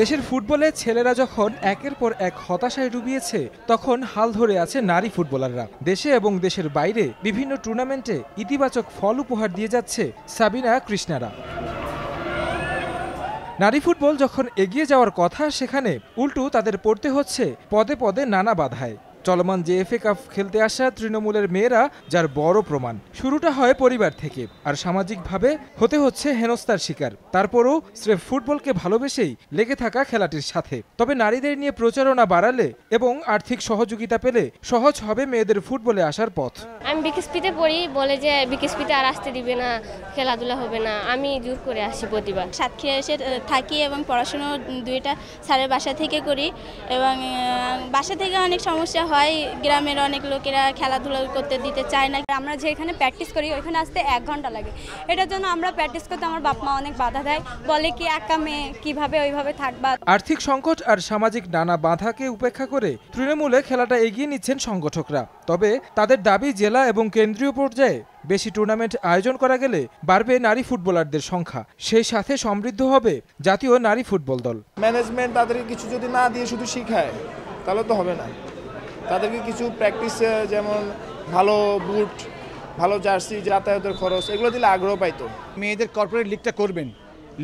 দেশের ফুটবলে ছেলেরা যখন একের পর এক হতাশায় ডুবিয়েছে তখন হাল ধরে আছে নারী ফুটবলাররা দেশে এবং দেশের বাইরে বিভিন্ন টুর্নামেন্টে ইতিবাচক ফল উপহার দিয়ে যাচ্ছে সাবিনা কৃষ্ণারা নারী ফুটবল যখন এগিয়ে যাওয়ার কথা সেখানে উল্টু তাদের পড়তে হচ্ছে পদে পদে নানা বাধায় চলমান জেএফএ কাপ খেলতে আসা তৃণমূলের মেয়েরা যার বড় প্রমাণ শুরুটা হয় পরিবার থেকে আর সামাজিকভাবে হতে হচ্ছে হেনস্তার শিকার তারপরও স্রেফ ফুটবলকে ভালোবেসেই লেগে থাকা খেলাটির সাথে তবে নারীদের নিয়ে প্রচারণা বাড়ালে এবং আর্থিক সহযোগিতা পেলে সহজ হবে মেয়েদের ফুটবলে আসার পথ আমি বিকেসপিতে পড়ি বলে যে বিকেসপিতে আর আসতে দিবে না খেলাধুলা হবে না আমি জোর করে আসি প্রতিবার সাতক্ষীরা এসে থাকি এবং পড়াশুনো দুইটা স্যারের বাসা থেকে করি এবং বাসা থেকে অনেক সমস্যা হয় গ্রামের অনেক লোকেরা খেলাধুলা করতে দিতে চায় না আমরা যেখানে প্র্যাকটিস করি ওইখানে আসতে এক ঘন্টা লাগে এটার জন্য আমরা প্র্যাকটিস করতে আমার বাপ মা অনেক বাধা দেয় বলে কি একা মেয়ে কীভাবে ওইভাবে থাকবা আর্থিক সংকট আর সামাজিক নানা বাধাকে উপেক্ষা করে তৃণমূলে খেলাটা এগিয়ে নিচ্ছেন সংগঠকরা তবে তাদের দাবি জেলা এবং কেন্দ্রীয় পর্যায়ে বেশি টুর্নামেন্ট আয়োজন করা গেলে বাড়বে নারী ফুটবলারদের সংখ্যা সেই সাথে সমৃদ্ধ হবে জাতীয় নারী ফুটবল দল ম্যানেজমেন্ট তাদেরকে কিছু যদি না দিয়ে শুধু শিখায় তাহলে তো হবে না তাদেরকে কিছু প্র্যাকটিস যেমন ভালো বুট ভালো জার্সি যাতায়াতের খরচ এগুলো দিলে আগ্রহ পাইতো মেয়েদের কর্পোরেট লিগটা করবেন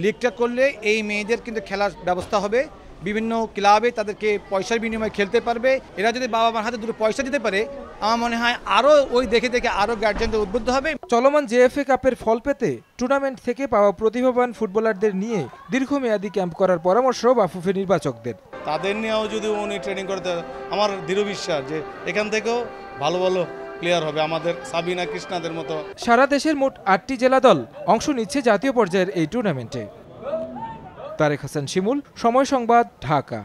লিগটা করলে এই মেয়েদের কিন্তু খেলার ব্যবস্থা হবে বিভিন্ন ক্লাবে তাদেরকে পয়সার বিনিময়ে খেলতে পারবে এরা যদি বাবা মার হাতে দুটো পয়সা দিতে পারে আমার মনে হয় আরও ওই দেখে দেখে আরও গার্জেনদের উদ্বুদ্ধ হবে চলমান জেএফএ কাপের ফল পেতে টুর্নামেন্ট থেকে পাওয়া প্রতিভাবান ফুটবলারদের নিয়ে দীর্ঘমেয়াদী ক্যাম্প করার পরামর্শ বাফুফে নির্বাচকদের তাদের নিয়েও যদি উনি ট্রেনিং করতে আমার দৃঢ় বিশ্বাস যে এখান থেকেও ভালো ভালো প্লেয়ার হবে আমাদের সাবিনা কৃষ্ণাদের মতো সারা দেশের মোট আটটি জেলা দল অংশ নিচ্ছে জাতীয় পর্যায়ের এই টুর্নামেন্টে তারেক হাসান শিমুল সময় সংবাদ ঢাকা